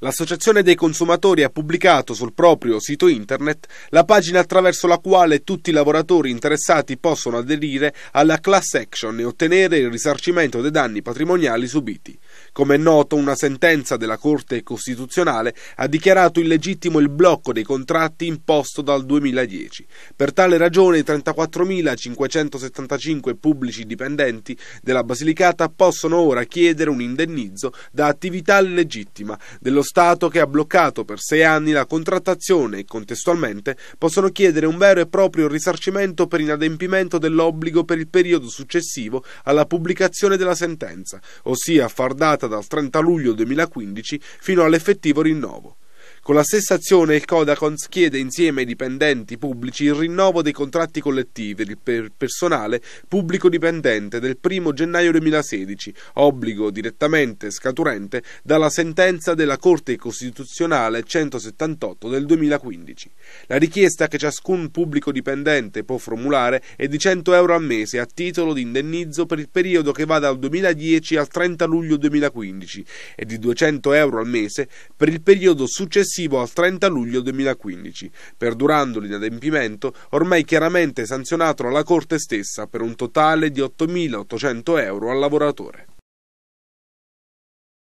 L'Associazione dei consumatori ha pubblicato sul proprio sito internet la pagina attraverso la quale tutti i lavoratori interessati possono aderire alla class action e ottenere il risarcimento dei danni patrimoniali subiti. Come è noto, una sentenza della Corte Costituzionale ha dichiarato illegittimo il blocco dei contratti imposto dal 2010. Per tale ragione i 34.575 pubblici dipendenti della Basilicata possono ora chiedere un indennizzo da attività illegittima dello Stato che ha bloccato per sei anni la contrattazione e contestualmente possono chiedere un vero e proprio risarcimento per inadempimento dell'obbligo per il periodo successivo alla pubblicazione della sentenza, ossia a far data dal 30 luglio 2015 fino all'effettivo rinnovo. Con la stessa azione il Codacons chiede insieme ai dipendenti pubblici il rinnovo dei contratti collettivi per personale pubblico dipendente del 1 gennaio 2016, obbligo direttamente scaturente dalla sentenza della Corte Costituzionale 178 del 2015. La richiesta che ciascun pubblico dipendente può formulare è di 100 euro al mese a titolo di indennizzo per il periodo che va dal 2010 al 30 luglio 2015 e di 200 euro al mese per il periodo successivo successivo al 30 luglio 2015, perdurando l'inadempimento ormai chiaramente sanzionato dalla Corte stessa per un totale di 8.800 euro al lavoratore.